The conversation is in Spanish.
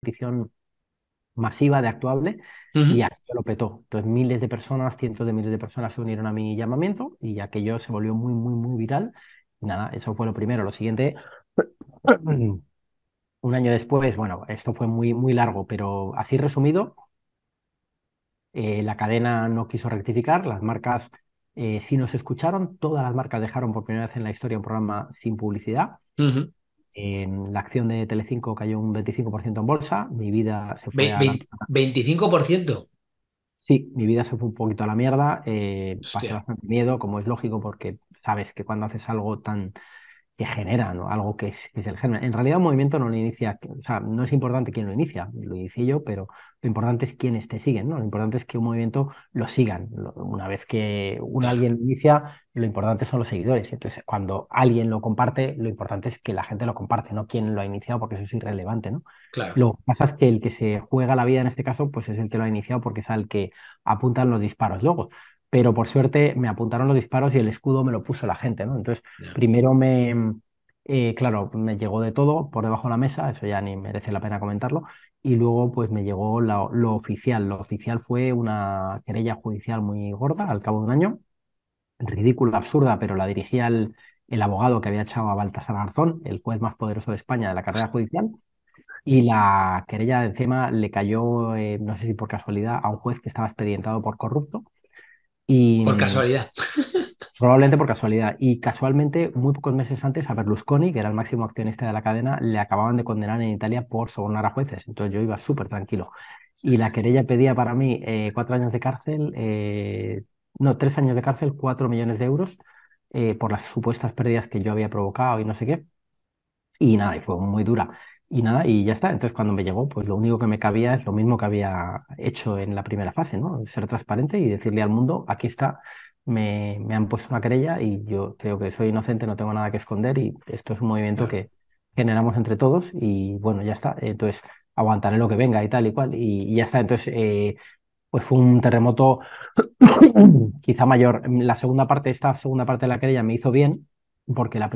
petición masiva de actuable y aquello lo petó. Entonces miles de personas, cientos de miles de personas se unieron a mi llamamiento y aquello se volvió muy, muy, muy viral. nada, eso fue lo primero. Lo siguiente, un año después, bueno, esto fue muy, muy largo, pero así resumido, eh, la cadena no quiso rectificar, las marcas eh, sí nos escucharon, todas las marcas dejaron por primera vez en la historia un programa sin publicidad la acción de Telecinco cayó un 25% en bolsa, mi vida se fue ¿25%? Sí, mi vida se fue un poquito a la mierda, eh, pasé bastante miedo, como es lógico, porque sabes que cuando haces algo tan que genera, ¿no? algo que es, el género. En realidad un movimiento no lo inicia, o sea, no es importante quién lo inicia, lo inicié yo, pero lo importante es quiénes te siguen, ¿no? Lo importante es que un movimiento lo sigan. Una vez que un alguien lo inicia, lo importante son los seguidores. Entonces, cuando alguien lo comparte, lo importante es que la gente lo comparte, no quién lo ha iniciado, porque eso es irrelevante, ¿no? Claro. Lo que pasa es que el que se juega la vida en este caso, pues es el que lo ha iniciado porque es al que apuntan los disparos. Luego, pero por suerte me apuntaron los disparos y el escudo me lo puso la gente, ¿no? Entonces, primero me, eh, claro, me llegó de todo por debajo de la mesa, eso ya ni merece la pena comentarlo, y luego pues me llegó lo oficial. Lo oficial fue una querella judicial muy gorda al cabo de un año, ridícula, absurda, pero la dirigía el, abogado que había echado a Baltasar Garzón, el juez más poderoso de España de la carrera judicial, y la querella de encima le cayó, eh, no sé si por casualidad, a un juez que estaba expedientado por corrupto por mm, casualidad. Probablemente por casualidad. Y casualmente, muy pocos meses antes, a Berlusconi, que era el máximo accionista de la cadena, le acababan de condenar en Italia por sobornar a jueces. Entonces yo iba súper tranquilo. Y la querella pedía para mí eh, cuatro años de cárcel, eh, no, tres años de cárcel, cuatro millones de euros eh, por las supuestas pérdidas que yo había provocado y no sé qué. Y nada, y fue muy dura. Y nada, y ya está. Entonces cuando me llegó, pues lo único que me cabía es lo mismo que había hecho en la primera fase, ¿no? Ser transparente y decirle al mundo, aquí está, me, han puesto una querella y yo creo que soy inocente, no tengo nada que esconder y esto es un movimiento que generamos entre todos y bueno, ya está. Entonces aguantaré lo que venga y tal y cual y, ya está. Entonces, eh, pues fue un terremoto quizá mayor. La segunda parte, esta segunda parte de la querella me hizo bien porque la